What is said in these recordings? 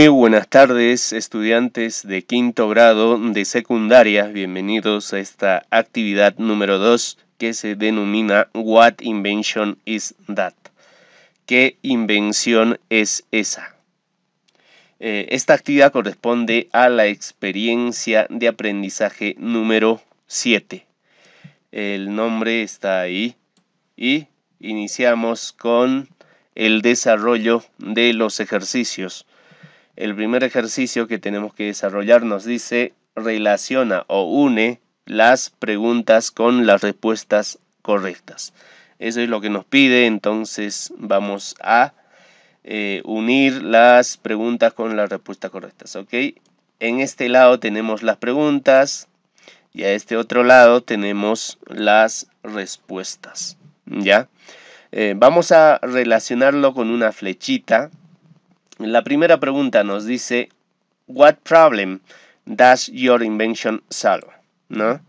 Muy buenas tardes, estudiantes de quinto grado de secundaria. Bienvenidos a esta actividad número 2 que se denomina What Invention is That? ¿Qué invención es esa? Eh, esta actividad corresponde a la experiencia de aprendizaje número 7. El nombre está ahí y iniciamos con el desarrollo de los ejercicios. El primer ejercicio que tenemos que desarrollar nos dice relaciona o une las preguntas con las respuestas correctas. Eso es lo que nos pide, entonces vamos a eh, unir las preguntas con las respuestas correctas. En este lado tenemos las preguntas y a este otro lado tenemos las respuestas. ¿ya? Eh, vamos a relacionarlo con una flechita la primera pregunta nos dice, what problem does your invention solve? ¿No?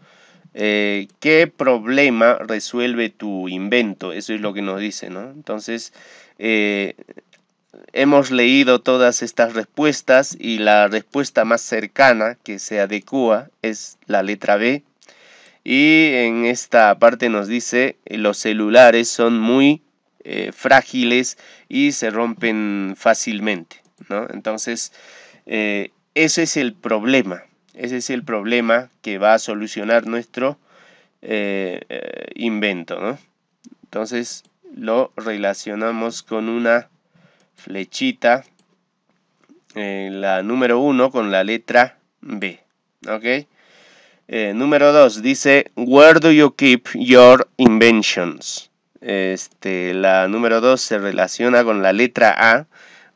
Eh, ¿Qué problema resuelve tu invento? Eso es lo que nos dice, ¿no? Entonces, eh, hemos leído todas estas respuestas y la respuesta más cercana que se adecua es la letra B. Y en esta parte nos dice, los celulares son muy eh, frágiles y se rompen fácilmente, Entonces, eh, ese es el problema, ese es el problema que va a solucionar nuestro eh, invento, Entonces, lo relacionamos con una flechita, la número uno con la letra B, ¿ok? número 2 dice, Where do you keep your inventions? Este, la número 2 se relaciona con la letra A.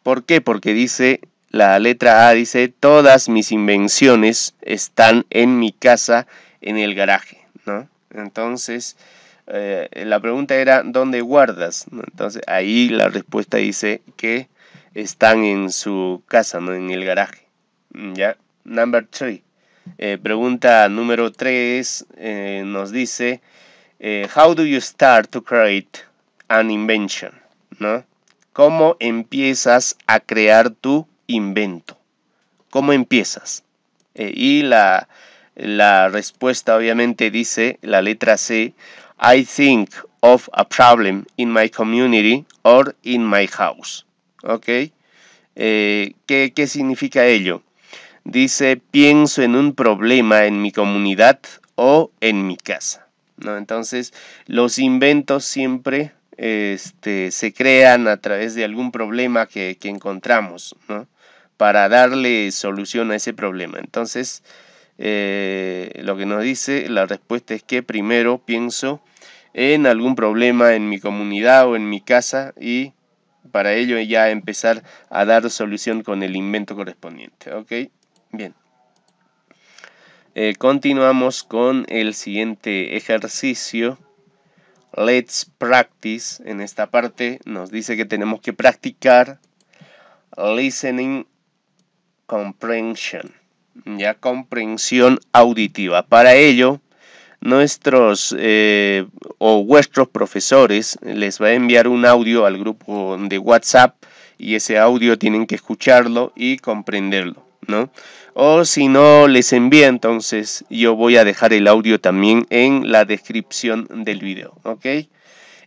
¿Por qué? Porque dice, la letra A dice, todas mis invenciones están en mi casa, en el garaje, ¿no? Entonces, eh, la pregunta era, ¿dónde guardas? Entonces, ahí la respuesta dice que están en su casa, ¿no? En el garaje, ¿ya? Number 3. Eh, pregunta número 3 eh, nos dice, eh, how do you start to create an invention? ¿Cómo empiezas a crear tu invento? ¿Cómo empiezas? Eh, y la, respuesta obviamente dice la letra C. I think of a problem in my community or in my house. ¿Ok? Eh, ¿Qué significa ello? Dice, pienso en un problema en mi comunidad o en mi casa. Entonces, los inventos siempre este, se crean a través de algún problema que, encontramos, Para darle solución a ese problema. Entonces, eh, lo que nos dice la respuesta es que primero pienso en algún problema en mi comunidad o en mi casa y para ello ya empezar a dar solución con el invento correspondiente. ¿Ok? Bien. Eh, continuamos con el siguiente ejercicio. Let's practice. En esta parte nos dice que tenemos que practicar listening comprehension, ya comprensión auditiva. Para ello, nuestros eh, o vuestros profesores les va a enviar un audio al grupo de WhatsApp y ese audio tienen que escucharlo y comprenderlo, ¿no? o si no les envía entonces yo voy a dejar el audio también en la descripción del video ok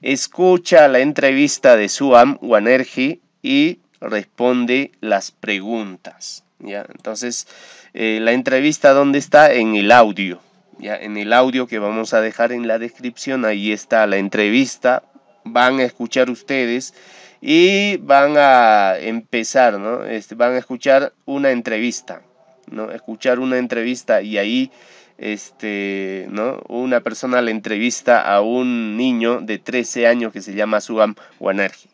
escucha la entrevista de Suam Wanerji y responde las preguntas ya entonces eh, la entrevista dónde está en el audio ya en el audio que vamos a dejar en la descripción ahí está la entrevista van a escuchar ustedes y van a empezar, ¿no? Este, van a escuchar una entrevista ¿no? Escuchar una entrevista y ahí este, ¿no? Una persona le entrevista a un niño de 13 años que se llama Suam Wanerji,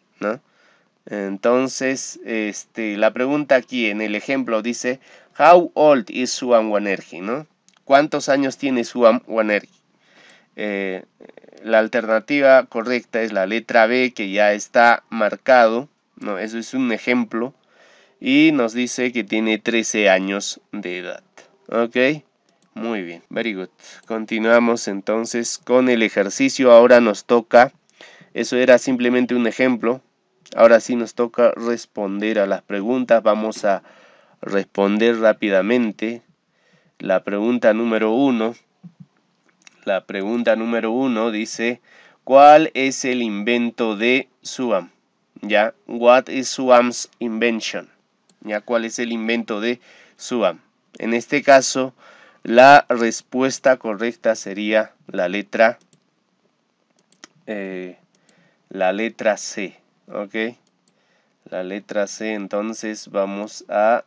Entonces, este, la pregunta aquí en el ejemplo dice, How old is Wanerji? ¿no? ¿Cuántos años tiene Suam Wanerji? Eh, la alternativa correcta es la letra B que ya está marcado, ¿no? Eso es un ejemplo y nos dice que tiene 13 años de edad. ¿Ok? Muy bien, very good. Continuamos entonces con el ejercicio. Ahora nos toca, eso era simplemente un ejemplo. Ahora sí nos toca responder a las preguntas. Vamos a responder rápidamente la pregunta número uno. La pregunta número uno dice, ¿cuál es el invento de Suam? Ya, what is Suam's invention? ya cuál es el invento de Suam. En este caso, la respuesta correcta sería la letra, eh, la letra C, ¿ok? La letra C, entonces vamos a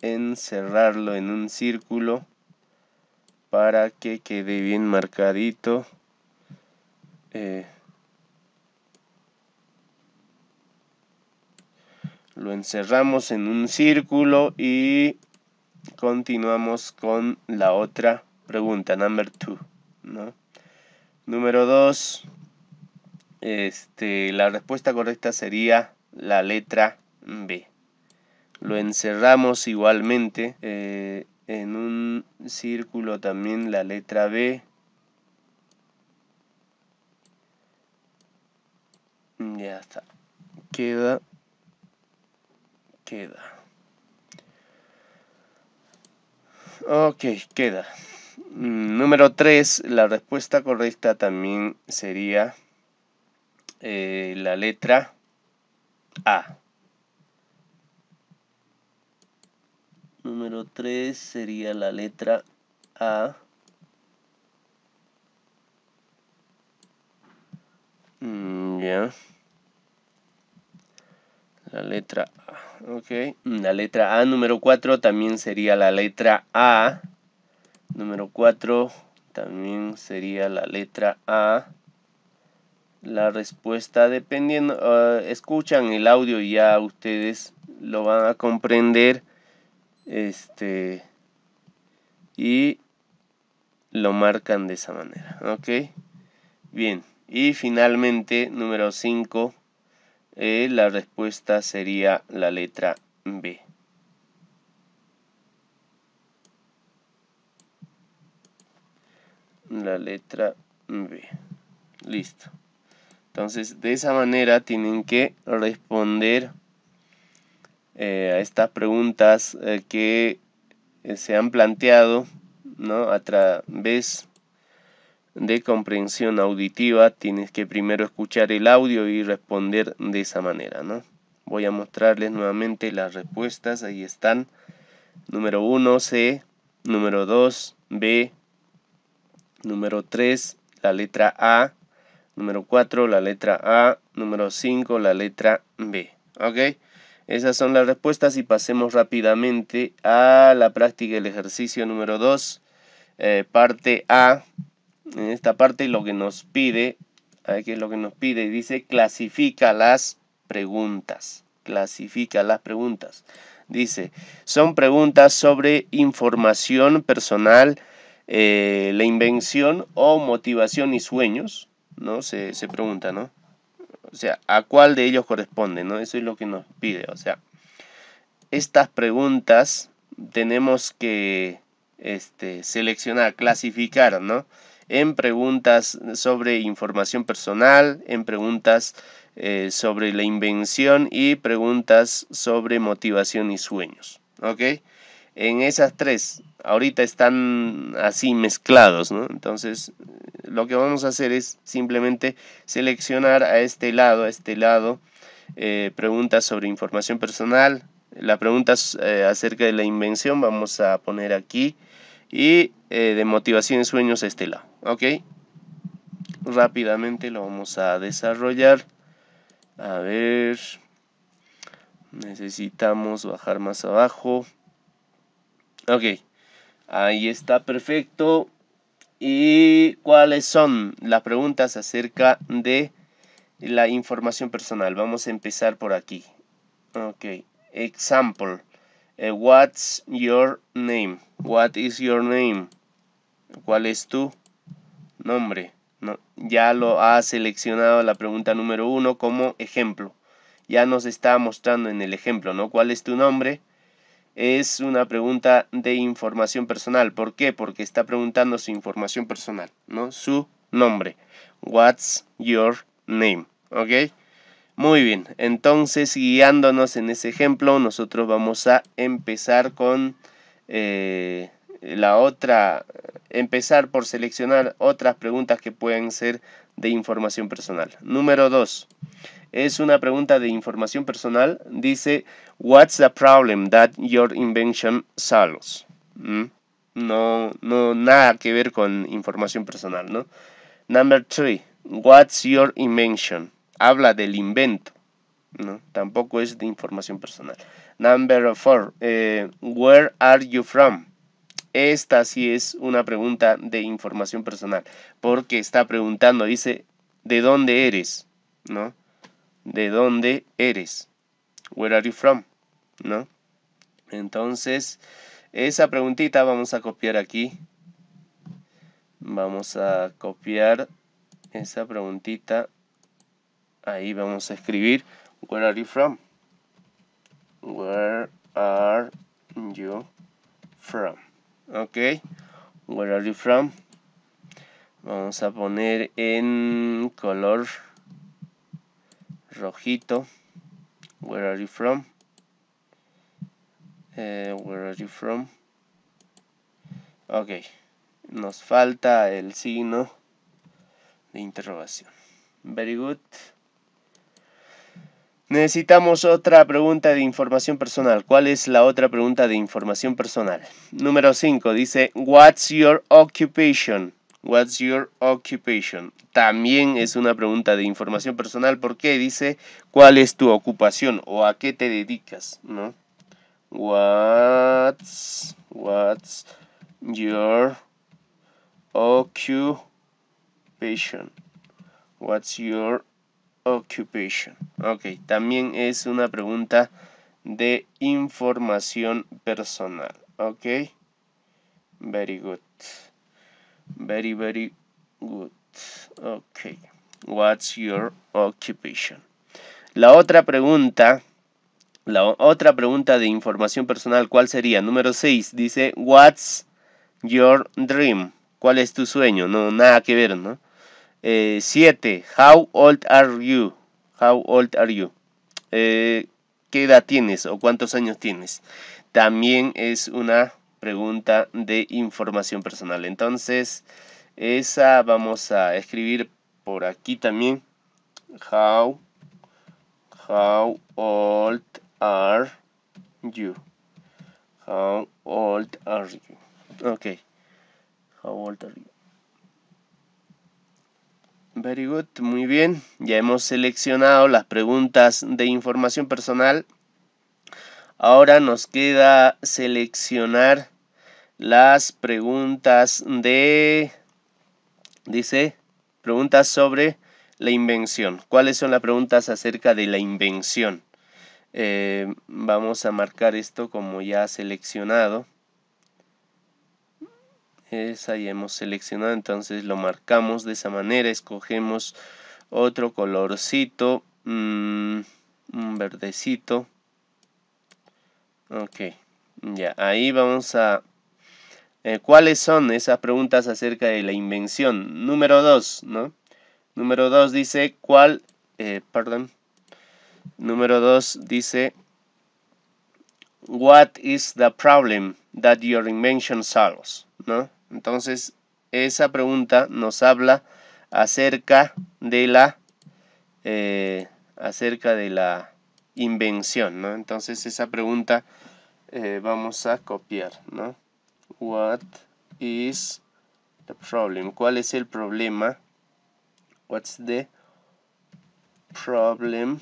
encerrarlo en un círculo para que quede bien marcadito. Eh, Lo encerramos en un círculo y continuamos con la otra pregunta, number two, ¿no? Número 2, este, la respuesta correcta sería la letra B. Lo encerramos igualmente eh, en un círculo también la letra B. Ya está. Queda queda. Ok, queda. Mm, número 3, la respuesta correcta también sería eh, la letra A. Número 3 sería la letra A. Mm, ya. La letra A. ok, La letra A número 4 también sería la letra A. Número 4 también sería la letra A. La respuesta dependiendo, ah, escuchan el audio y ya ustedes lo van a comprender. Este y lo marcan de esa manera, ¿ok? Bien, y finalmente número 5 eh, la respuesta sería la letra B. La letra B. Listo. Entonces, de esa manera tienen que responder eh, a estas preguntas eh, que se han planteado ¿no? a través de comprensión auditiva, tienes que primero escuchar el audio y responder de esa manera, ¿no? Voy a mostrarles nuevamente las respuestas, ahí están. Número 1, C. Número 2, B. Número 3, la letra A. Número 4, la letra A. Número 5, la letra B. ¿Ok? Esas son las respuestas y pasemos rápidamente a la práctica del ejercicio número 2, eh, parte A en esta parte lo que nos pide, aquí es lo que nos pide, dice clasifica las preguntas, clasifica las preguntas. Dice, son preguntas sobre información personal, eh, la invención o motivación y sueños, ¿no? Se, pregunta, ¿no? O sea, ¿a cuál de ellos corresponde, ¿no? Eso es lo que nos pide, o sea, estas preguntas tenemos que este, seleccionar, clasificar, ¿no? en preguntas sobre información personal, en preguntas eh, sobre la invención y preguntas sobre motivación y sueños. ¿Ok? En esas tres, ahorita están así mezclados, ¿no? Entonces, eh, lo que vamos a hacer es simplemente seleccionar a este lado, a este lado, eh, preguntas sobre información personal, la preguntas acerca de la invención, vamos a poner aquí y eh, de motivación sueños estela ok rápidamente lo vamos a desarrollar a ver necesitamos bajar más abajo ok ahí está perfecto y cuáles son las preguntas acerca de la información personal vamos a empezar por aquí ok example eh, what's your name? What is your name? ¿Cuál es tu nombre? ya lo ha seleccionado la pregunta número uno como ejemplo. Ya nos está mostrando en el ejemplo, ¿no? ¿Cuál es tu nombre? Es una pregunta de información personal. ¿Por qué? Porque está preguntando su información personal, ¿no? Su nombre. What's your name? ¿Ok? Muy bien, entonces guiándonos en ese ejemplo, nosotros vamos a empezar con eh, la otra, empezar por seleccionar otras preguntas que pueden ser de información personal. Número 2. Es una pregunta de información personal. Dice, What's the problem that your invention solves? ¿Mm? No, no, nada que ver con información personal, ¿no? Number 3. What's your invention? habla del invento, ¿no? Tampoco es de información personal. Number four, eh, where are you from? Esta sí es una pregunta de información personal, porque está preguntando, dice, ¿de dónde eres? ¿No? ¿De dónde eres? Where are you from? ¿No? Entonces, esa preguntita vamos a copiar aquí. Vamos a copiar esa preguntita ahí vamos a escribir where are you from where are you from ok where are you from vamos a poner en color rojito where are you from eh, where are you from ok nos falta el signo de interrogación very good Necesitamos otra pregunta de información personal. ¿Cuál es la otra pregunta de información personal? Número 5 dice, What's your occupation? What's your occupation? También es una pregunta de información personal porque dice, ¿cuál es tu ocupación o a qué te dedicas? ¿No? What's, what's your occupation? What's your occupation. Ok, también es una pregunta de información personal. Ok, very good. Very, very good. Ok, what's your occupation? La otra pregunta, la otra pregunta de información personal, ¿cuál sería? Número 6 dice, what's your dream? ¿Cuál es tu sueño? No, nada que ver, ¿no? 7. Eh, siete, How old are you? How old are you? Eh, ¿Qué edad tienes o cuántos años tienes? También es una pregunta de información personal. Entonces, esa vamos a escribir por aquí también. How, how old are you? How old are you? Ok. How old are you? Very good, muy bien. Ya hemos seleccionado las preguntas de información personal. Ahora nos queda seleccionar las preguntas de, dice, preguntas sobre la invención. ¿Cuáles son las preguntas acerca de la invención? Eh, vamos a marcar esto como ya seleccionado. Esa ya hemos seleccionado entonces lo marcamos de esa manera escogemos otro colorcito mm, un verdecito ok ya ahí vamos a eh, cuáles son esas preguntas acerca de la invención número 2 no número 2 dice cuál eh, perdón número 2 dice what is the problem that your invention solves no entonces, esa pregunta nos habla acerca de la eh, acerca de la invención, ¿no? Entonces esa pregunta eh, vamos a copiar, ¿no? What is the problem? ¿Cuál es el problema? What's the problem?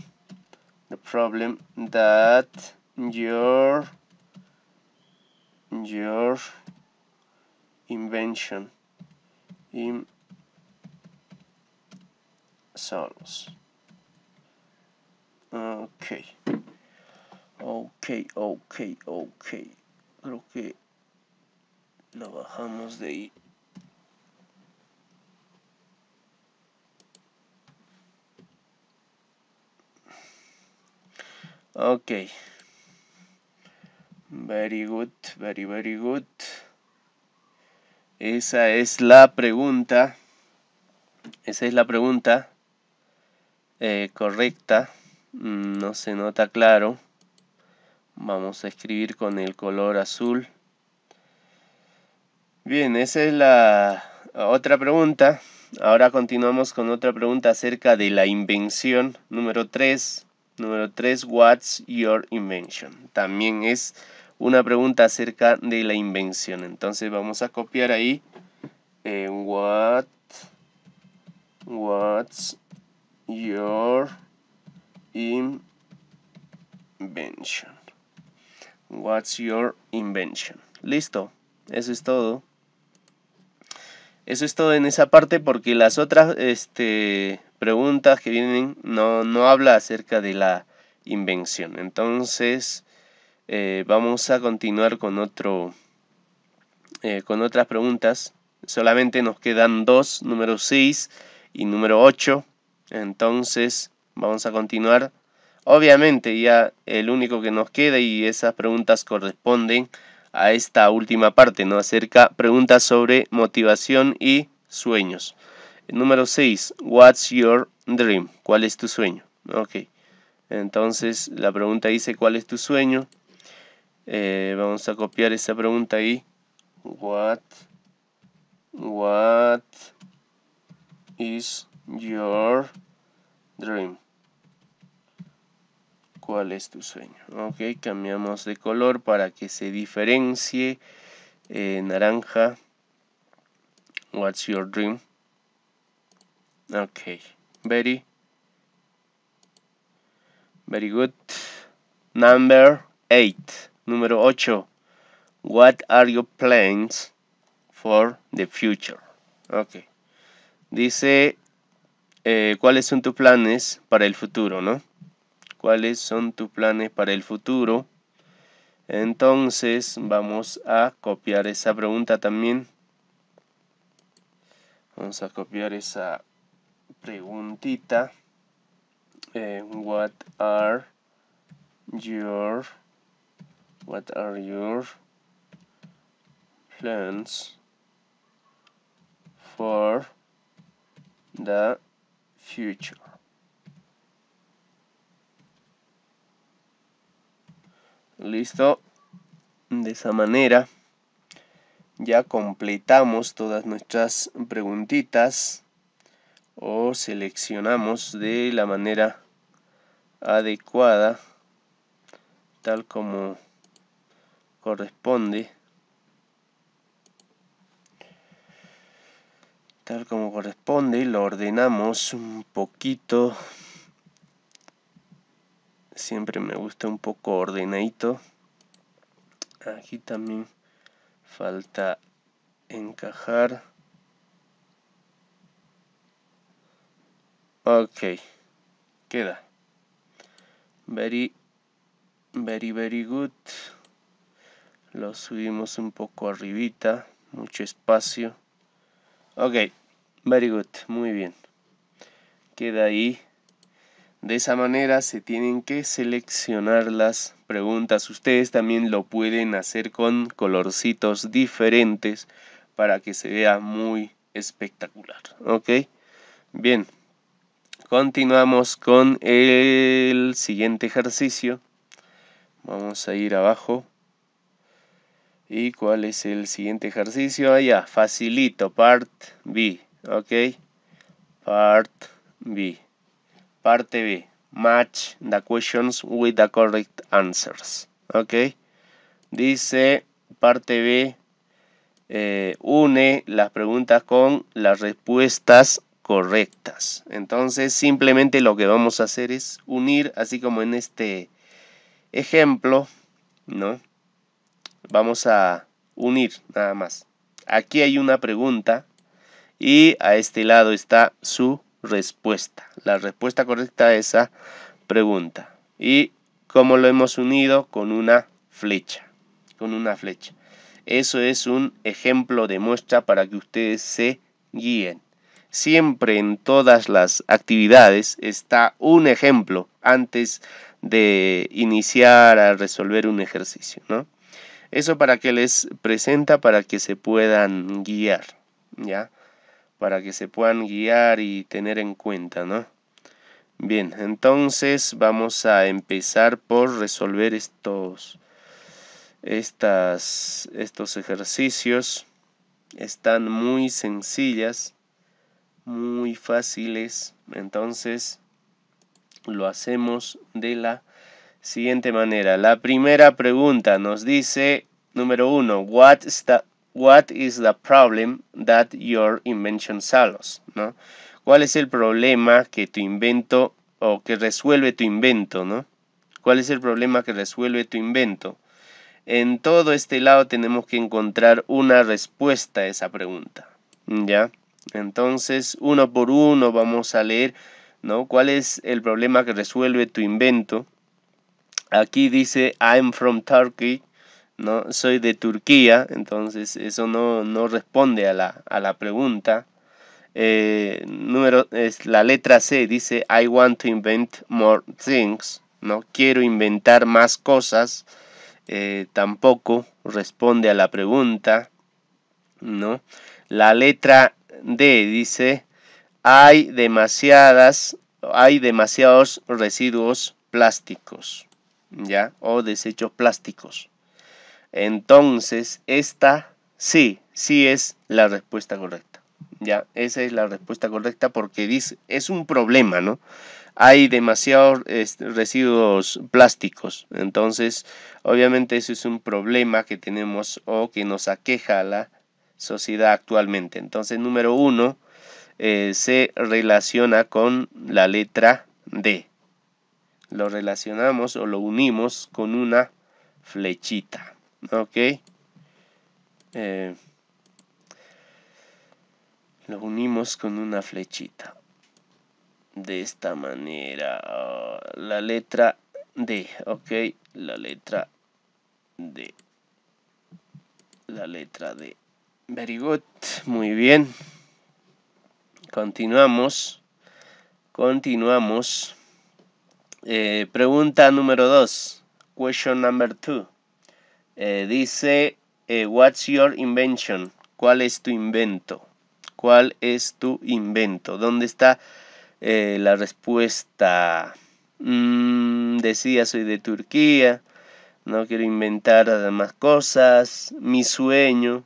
The problem that your your invention in sounds ok ok ok ok creo que la bajamos de ahí ok very good very very good Esa es la pregunta. Esa es la pregunta eh, correcta. Mm, no se nota claro. Vamos a escribir con el color azul. Bien, esa es la otra pregunta. Ahora continuamos con otra pregunta acerca de la invención número 3. Número 3, what's your invention? También es una pregunta acerca de la invención. Entonces vamos a copiar ahí eh, what what's your invention. What's your invention? Listo, eso es todo. Eso es todo en esa parte porque las otras este, preguntas que vienen no, no habla acerca de la invención. Entonces, eh, vamos a continuar con otro eh, con otras preguntas. Solamente nos quedan dos, número 6 y número 8. Entonces vamos a continuar. Obviamente ya el único que nos queda y esas preguntas corresponden a esta última parte, ¿no? Acerca preguntas sobre motivación y sueños. Número 6. What's your dream? ¿Cuál es tu sueño? Ok. Entonces la pregunta dice, ¿cuál es tu sueño? Eh, vamos a copiar esa pregunta ahí. What, what is your dream? ¿Cuál es tu sueño? Ok, cambiamos de color para que se diferencie. Eh, naranja. What's your dream? Ok, very, very good. Number 8. Número 8. What are your plans for the future? Ok. Dice, eh, ¿cuáles son tus planes para el futuro, no? ¿Cuáles son tus planes para el futuro? Entonces, vamos a copiar esa pregunta también. Vamos a copiar esa preguntita. Eh, what are your what are your plans for the future listo de esa manera ya completamos todas nuestras preguntitas o seleccionamos de la manera adecuada tal como corresponde tal como corresponde lo ordenamos un poquito siempre me gusta un poco ordenadito aquí también falta encajar ok queda very very very good lo subimos un poco arribita mucho espacio ok very good muy bien queda ahí de esa manera se tienen que seleccionar las preguntas ustedes también lo pueden hacer con colorcitos diferentes para que se vea muy espectacular ok bien continuamos con el siguiente ejercicio vamos a ir abajo ¿Y cuál es el siguiente ejercicio? Ah, ya, facilito, part B, ¿ok? Part B, parte B, match the questions with the correct answers, ¿ok? Dice, parte B, eh, une las preguntas con las respuestas correctas. Entonces simplemente lo que vamos a hacer es unir, así como en este ejemplo, ¿no? Vamos a unir nada más. Aquí hay una pregunta y a este lado está su respuesta. La respuesta correcta a esa pregunta. Y cómo lo hemos unido con una flecha. Con una flecha. Eso es un ejemplo de muestra para que ustedes se guíen. Siempre en todas las actividades está un ejemplo antes de iniciar a resolver un ejercicio, ¿no? Eso para que les presenta para que se puedan guiar, ¿ya? Para que se puedan guiar y tener en cuenta, ¿no? Bien, entonces vamos a empezar por resolver estos, estas, estos ejercicios. Están muy sencillas, muy fáciles. Entonces lo hacemos de la siguiente manera. La primera pregunta nos dice, número uno, what is the, what is the problem that your invention solves? ¿no? ¿Cuál es el problema que tu invento o que resuelve tu invento? ¿no? ¿Cuál es el problema que resuelve tu invento? En todo este lado tenemos que encontrar una respuesta a esa pregunta. ¿Ya? Entonces, uno por uno vamos a leer, ¿no? ¿Cuál es el problema que resuelve tu invento? Aquí dice I'm from Turkey, ¿no? Soy de Turquía, entonces eso no, responde a la, pregunta. Eh, número, es la letra C dice I want to invent more things, ¿no? Quiero inventar más cosas. Eh, tampoco responde a la pregunta, ¿no? La letra D dice hay demasiadas, hay demasiados residuos plásticos. ¿ya? O desechos plásticos. Entonces, esta sí, sí es la respuesta correcta. Ya, esa es la respuesta correcta porque dice, es un problema, ¿no? Hay demasiados residuos plásticos. Entonces, obviamente eso es un problema que tenemos o que nos aqueja a la sociedad actualmente. Entonces, número uno eh, se relaciona con la letra D lo relacionamos o lo unimos con una flechita. ¿Ok? Eh, lo unimos con una flechita. De esta manera. La letra D. ¿Ok? La letra D. La letra D. Very good. Muy bien. Continuamos. Continuamos eh, pregunta número 2. Question number 2. Eh, dice, eh, what's your invention? ¿Cuál es tu invento? ¿Cuál es tu invento? ¿Dónde está la respuesta? Mm, decía, soy de Turquía. No quiero inventar más cosas. Mi sueño.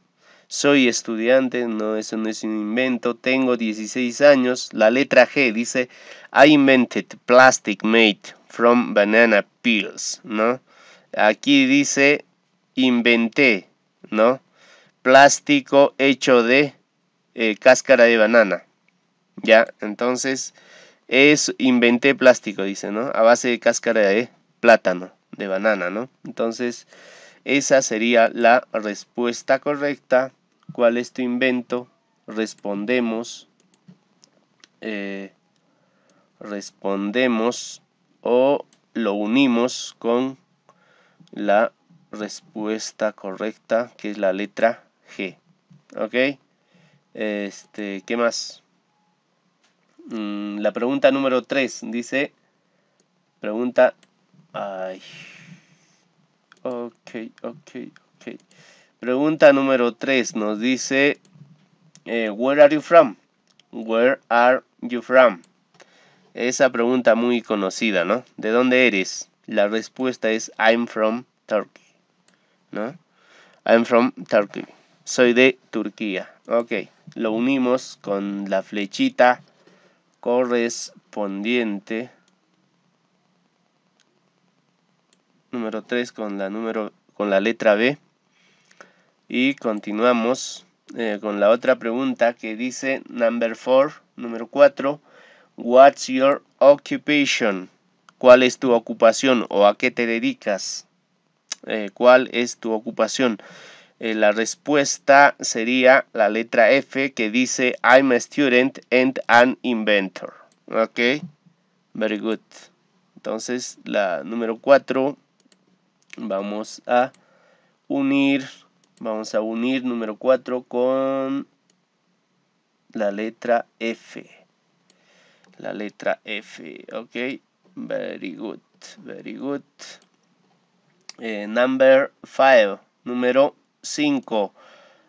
Soy estudiante, no, eso no es un invento. Tengo 16 años. La letra G dice, I invented plastic made from banana peels, ¿no? Aquí dice, inventé, ¿no? Plástico hecho de eh, cáscara de banana. Ya, entonces, es, inventé plástico, dice, ¿no? A base de cáscara de plátano, de banana, ¿no? Entonces... Esa sería la respuesta correcta. ¿Cuál es tu invento? Respondemos. Eh, respondemos o lo unimos con la respuesta correcta que es la letra G. ¿Ok? Este, ¿Qué más? Mm, la pregunta número 3 dice, pregunta, ay, Ok, ok, ok. Pregunta número 3 nos dice, eh, Where are you from? Where are you from? Esa pregunta muy conocida, ¿no? ¿De dónde eres? La respuesta es I'm from Turkey, ¿no? I'm from Turkey. Soy de Turquía. Ok, lo unimos con la flechita correspondiente. número 3 con la, número, con la letra B. Y continuamos eh, con la otra pregunta que dice number 4, número 4, what's your occupation? ¿Cuál es tu ocupación o a qué te dedicas? Eh, ¿Cuál es tu ocupación? Eh, la respuesta sería la letra F que dice I'm a student and an inventor. Ok, very good. Entonces la número 4 vamos a unir, vamos a unir número 4 con la letra F. La letra F, ok. Very good, very good. Eh, number 5, número 5.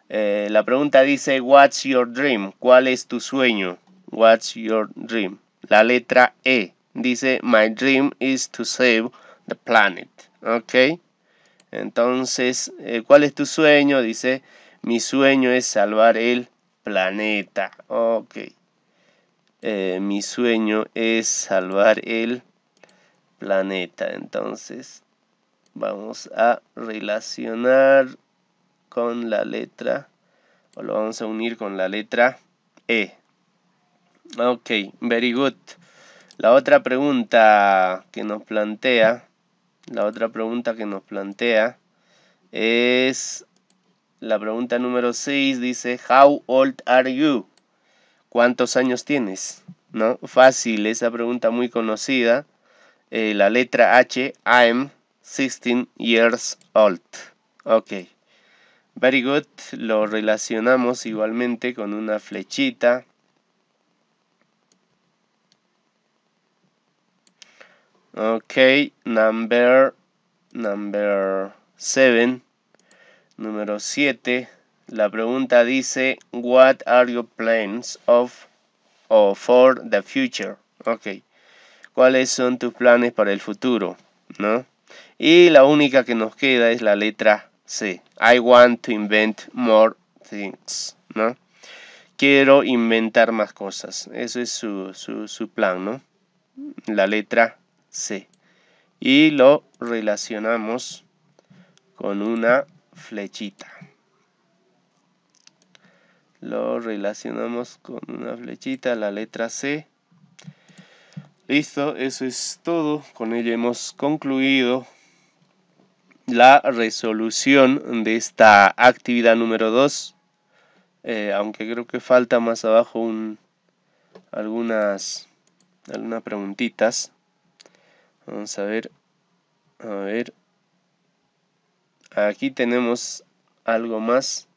Eh, la pregunta dice, what's your dream? ¿Cuál es tu sueño? What's your dream? La letra E dice, my dream is to save the planet. Ok. Entonces, eh, ¿cuál es tu sueño? Dice, mi sueño es salvar el planeta. Ok. Eh, mi sueño es salvar el planeta. Entonces, vamos a relacionar con la letra, o lo vamos a unir con la letra E. Ok, very good. La otra pregunta que nos plantea la otra pregunta que nos plantea es la pregunta número 6 dice how old are you? ¿Cuántos años tienes? ¿No? Fácil, esa pregunta muy conocida. Eh, la letra H, I'm 16 years old. Ok. Very good. Lo relacionamos igualmente con una flechita Ok, number, number seven, número siete, La pregunta dice, what are your plans of for the future? Ok, ¿cuáles son tus planes para el futuro? ¿No? Y la única que nos queda es la letra C. I want to invent more things, ¿no? Quiero inventar más cosas. Eso es su, su plan, ¿no? La letra C y lo relacionamos con una flechita. Lo relacionamos con una flechita, la letra C. Listo, eso es todo. Con ello hemos concluido la resolución de esta actividad número 2. Eh, aunque creo que falta más abajo un, algunas, algunas preguntitas. Vamos a ver. A ver. Aquí tenemos algo más.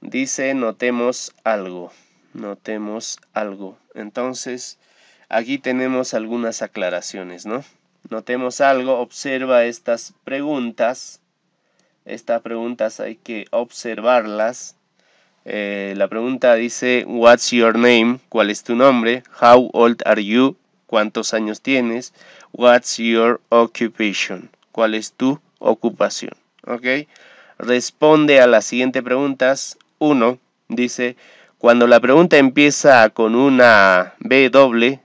Dice notemos algo. Notemos algo. Entonces, aquí tenemos algunas aclaraciones, ¿no? Notemos algo, observa estas preguntas. Estas preguntas hay que observarlas. Eh, la pregunta dice, What's your name? ¿Cuál es tu nombre? How old are you? cuántos años tienes, what's your occupation, cuál es tu ocupación. ¿Ok? Responde a las siguientes preguntas. Uno, Dice, cuando la pregunta empieza con una B doble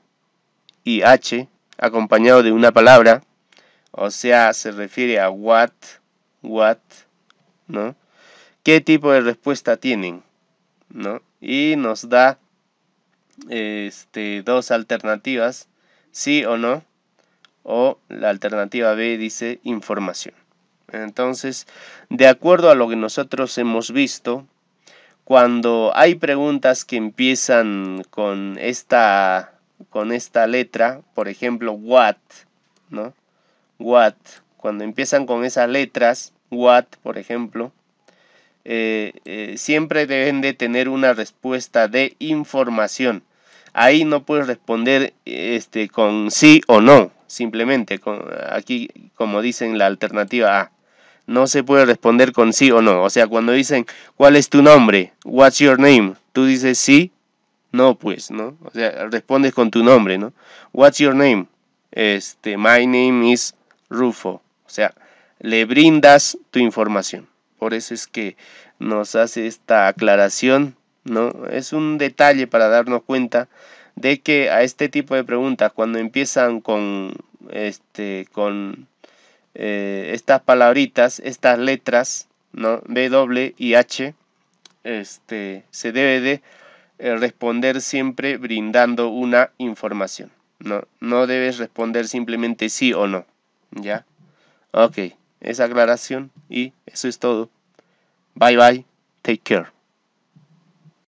y H acompañado de una palabra, o sea, se refiere a what, what, ¿no? ¿Qué tipo de respuesta tienen? ¿No? Y nos da este, dos alternativas sí o no, o la alternativa B dice información. Entonces, de acuerdo a lo que nosotros hemos visto, cuando hay preguntas que empiezan con esta, con esta letra, por ejemplo, what, ¿no? What, cuando empiezan con esas letras, what, por ejemplo, eh, eh, siempre deben de tener una respuesta de información. Ahí no puedes responder este, con sí o no, simplemente con, aquí como dicen la alternativa A. No se puede responder con sí o no. O sea, cuando dicen, ¿cuál es tu nombre? What's your name? Tú dices sí, no, pues, ¿no? O sea, respondes con tu nombre, ¿no? What's your name? Este, my name is Rufo. O sea, le brindas tu información. Por eso es que nos hace esta aclaración ¿no? Es un detalle para darnos cuenta de que a este tipo de preguntas, cuando empiezan con, este, con eh, estas palabritas, estas letras, ¿no? W y H, este, se debe de eh, responder siempre brindando una información. No, no debes responder simplemente sí o no. ¿Ya? Ok, esa aclaración y eso es todo. Bye bye, take care.